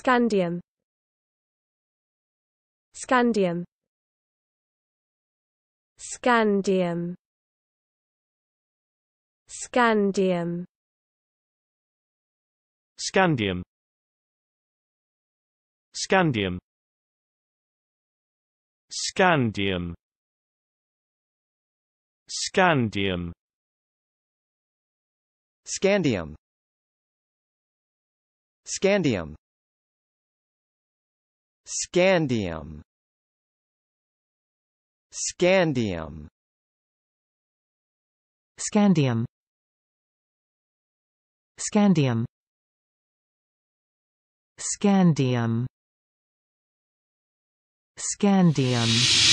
Scandium Scandium Scandium Scandium Scandium Scandium Scandium Scandium Scandium Scandium Scandium Scandium Scandium Scandium Scandium Scandium